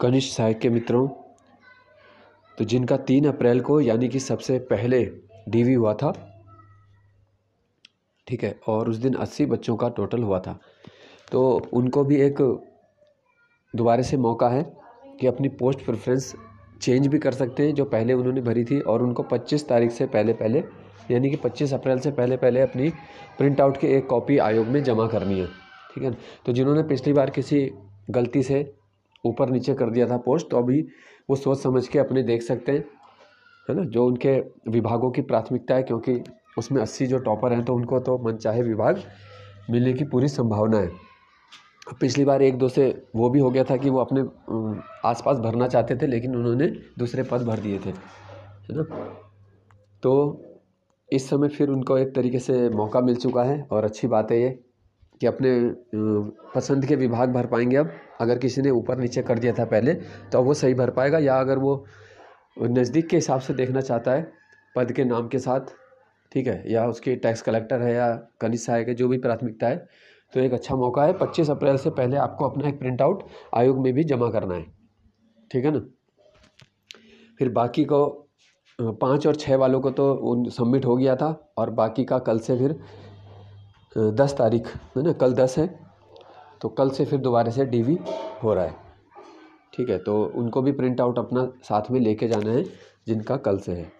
कनिष्ठ सहायक के मित्रों तो जिनका तीन अप्रैल को यानी कि सबसे पहले डीवी हुआ था ठीक है और उस दिन अस्सी बच्चों का टोटल हुआ था तो उनको भी एक दोबारा से मौका है कि अपनी पोस्ट प्रेफरेंस चेंज भी कर सकते हैं जो पहले उन्होंने भरी थी और उनको 25 तारीख से पहले पहले यानी कि 25 अप्रैल से पहले पहले अपनी प्रिंट आउट की एक कॉपी आयोग में जमा करनी है ठीक है ना तो जिन्होंने पिछली बार किसी गलती से ऊपर नीचे कर दिया था पोस्ट तो अभी वो सोच समझ के अपने देख सकते हैं है ना जो उनके विभागों की प्राथमिकता है क्योंकि उसमें अस्सी जो टॉपर हैं तो उनको तो मनचाहे विभाग मिलने की पूरी संभावना है पिछली बार एक दो से वो भी हो गया था कि वो अपने आसपास भरना चाहते थे लेकिन उन्होंने दूसरे पद भर दिए थे है ना तो इस समय फिर उनको एक तरीके से मौका मिल चुका है और अच्छी बात है ये कि अपने पसंद के विभाग भर पाएंगे अब अगर किसी ने ऊपर नीचे कर दिया था पहले तो अब वो सही भर पाएगा या अगर वो नज़दीक के हिसाब से देखना चाहता है पद के नाम के साथ ठीक है या उसके टैक्स कलेक्टर है या कनिष्ठ सहायक है जो भी प्राथमिकता है तो एक अच्छा मौका है पच्चीस अप्रैल से पहले आपको अपना एक प्रिंट आउट आयोग में भी जमा करना है ठीक है ना फिर बाकी को पाँच और छः वालों को तो सबमिट हो गया था और बाकी का कल से फिर दस तारीख है ना कल दस है तो कल से फिर दोबारा से डी हो रहा है ठीक है तो उनको भी प्रिंट आउट अपना साथ में लेके जाना है जिनका कल से है